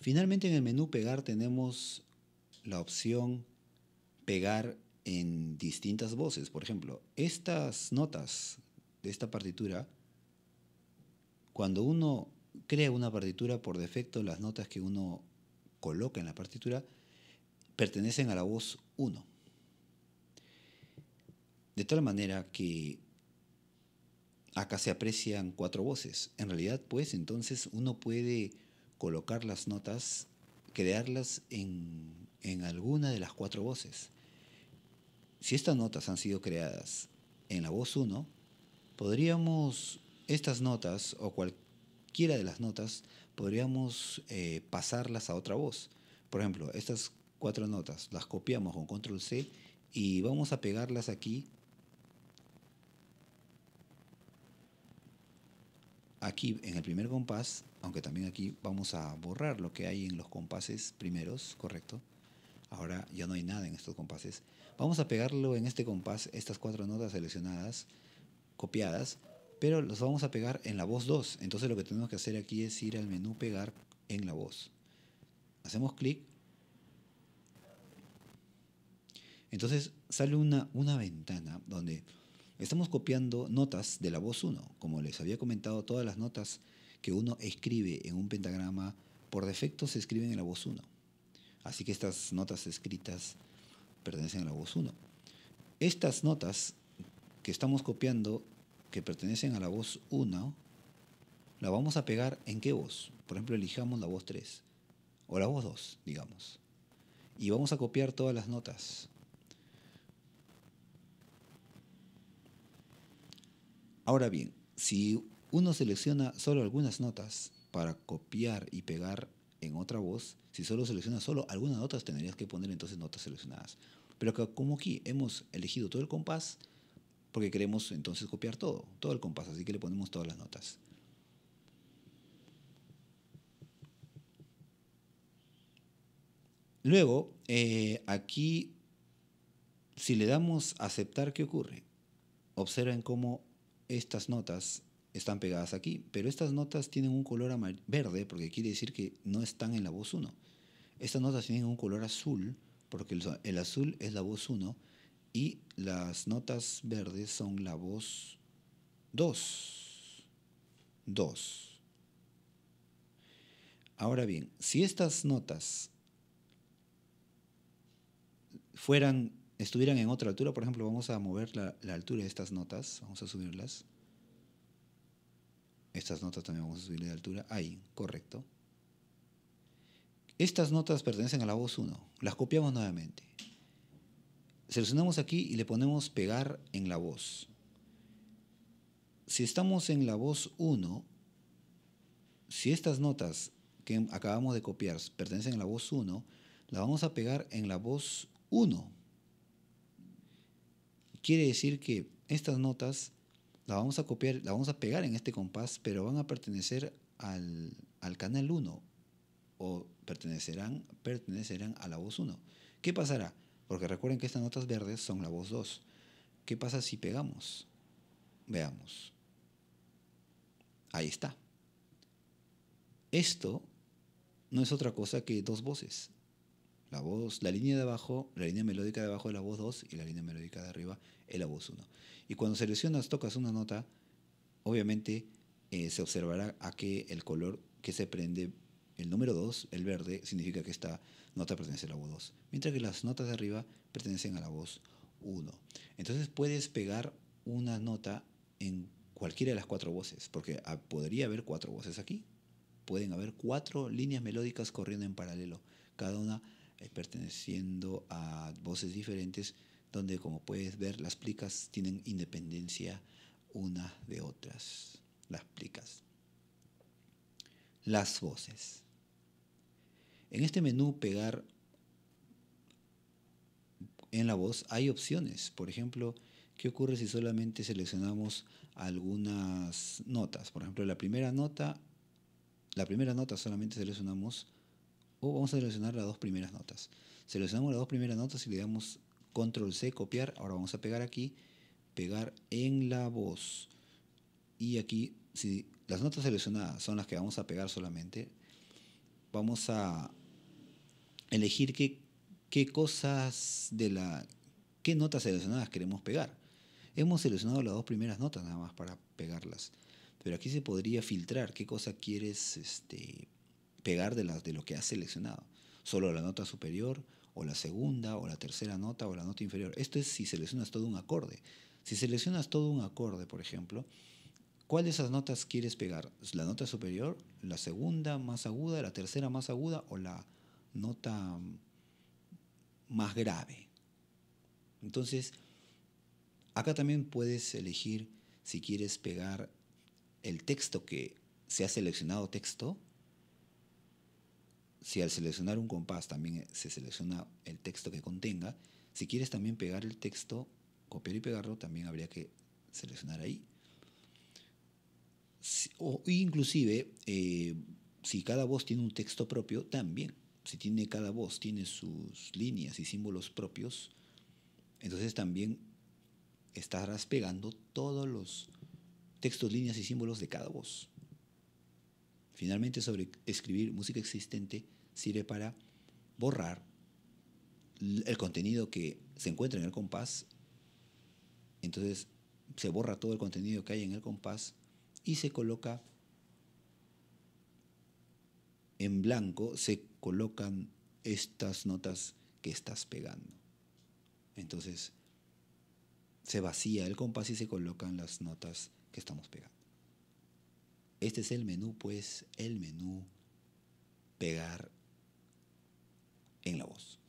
Finalmente en el menú pegar tenemos la opción pegar en distintas voces. Por ejemplo, estas notas de esta partitura, cuando uno crea una partitura, por defecto las notas que uno coloca en la partitura pertenecen a la voz 1. De tal manera que acá se aprecian cuatro voces. En realidad, pues entonces uno puede colocar las notas, crearlas en, alguna de las cuatro voces. Si estas notas han sido creadas en la voz 1, podríamos estas notas o cualquiera de las notas, podríamos eh, pasarlas a otra voz. Por ejemplo, estas cuatro notas las copiamos con control C y vamos a pegarlas aquí Aquí en el primer compás, aunque también aquí vamos a borrar lo que hay en los compases primeros, ¿correcto? Ahora ya no hay nada en estos compases. Vamos a pegarlo en este compás, estas cuatro notas seleccionadas, copiadas, pero los vamos a pegar en la voz 2. Entonces lo que tenemos que hacer aquí es ir al menú pegar en la voz. Hacemos clic. Entonces sale una, una ventana donde Estamos copiando notas de la voz 1. Como les había comentado, todas las notas que uno escribe en un pentagrama por defecto se escriben en la voz 1. Así que estas notas escritas pertenecen a la voz 1. Estas notas que estamos copiando, que pertenecen a la voz 1, la vamos a pegar en qué voz. Por ejemplo, elijamos la voz 3 o la voz 2, digamos. Y vamos a copiar todas las notas Ahora bien, si uno selecciona solo algunas notas para copiar y pegar en otra voz, si solo selecciona solo algunas notas, tendrías que poner entonces notas seleccionadas. Pero como aquí hemos elegido todo el compás, porque queremos entonces copiar todo, todo el compás, así que le ponemos todas las notas. Luego, eh, aquí, si le damos aceptar, ¿qué ocurre? Observen cómo estas notas están pegadas aquí, pero estas notas tienen un color verde porque quiere decir que no están en la voz 1. Estas notas tienen un color azul porque el, azul es la voz 1 y las notas verdes son la voz 2. 2. Ahora bien, si estas notas fueran estuvieran en otra altura, por ejemplo, vamos a mover la, altura de estas notas, vamos a subirlas. Estas notas también vamos a subirle de altura. Ahí, correcto. Estas notas pertenecen a la voz 1. Las copiamos nuevamente. Seleccionamos aquí y le ponemos pegar en la voz. Si estamos en la voz 1, si estas notas que acabamos de copiar pertenecen a la voz 1, las vamos a pegar en la voz 1 Quiere decir que estas notas las vamos a copiar, las vamos a pegar en este compás, pero van a pertenecer al, canal 1 o pertenecerán, pertenecerán a la voz 1. ¿Qué pasará? Porque recuerden que estas notas verdes son la voz 2. ¿Qué pasa si pegamos? Veamos. Ahí está. Esto no es otra cosa que dos voces. La voz, la línea de abajo, la línea melódica de abajo es la voz 2 y la línea melódica de arriba es la voz 1. Y cuando seleccionas, tocas una nota, obviamente eh, se observará a que el color que se prende, el número 2, el verde, significa que esta nota pertenece a la voz 2, mientras que las notas de arriba pertenecen a la voz 1. Entonces puedes pegar una nota en cualquiera de las cuatro voces, porque ah, podría haber cuatro voces aquí. Pueden haber cuatro líneas melódicas corriendo en paralelo, cada una eh, perteneciendo a voces diferentes, donde como puedes ver las plicas tienen independencia unas de otras. Las plicas. Las voces. En este menú pegar en la voz hay opciones. Por ejemplo, ¿qué ocurre si solamente seleccionamos algunas notas? Por ejemplo, la primera nota, la primera nota solamente seleccionamos o vamos a seleccionar las dos primeras notas. Seleccionamos las dos primeras notas y le damos control C, copiar. Ahora vamos a pegar aquí, pegar en la voz. Y aquí, si las notas seleccionadas son las que vamos a pegar solamente, vamos a elegir qué, qué cosas de la... qué notas seleccionadas queremos pegar. Hemos seleccionado las dos primeras notas nada más para pegarlas. Pero aquí se podría filtrar qué cosa quieres este, pegar de, de lo que has seleccionado. Solo la nota superior, o la segunda, o la tercera nota, o la nota inferior. Esto es si seleccionas todo un acorde. Si seleccionas todo un acorde, por ejemplo, ¿cuál de esas notas quieres pegar? ¿La nota superior, la segunda más aguda, la tercera más aguda o la nota más grave? Entonces, acá también puedes elegir si quieres pegar el texto que se ha seleccionado texto si al seleccionar un compás también eh, se selecciona el texto que contenga, si quieres también pegar el texto, copiar y pegarlo, también habría que seleccionar ahí. inclusive, eh, si cada voz tiene un texto propio, también. Si tiene cada voz, tiene sus líneas y símbolos propios, entonces también estarás pegando todos los textos, líneas y símbolos de cada voz. Finalmente, sobre escribir música existente sirve para borrar el contenido que se encuentra en el compás. Entonces se borra todo el contenido que hay en el compás y se coloca en blanco, se colocan estas notas que estás pegando. Entonces se vacía el compás y se colocan las notas que estamos pegando. Este es el menú, pues el menú pegar en la voz.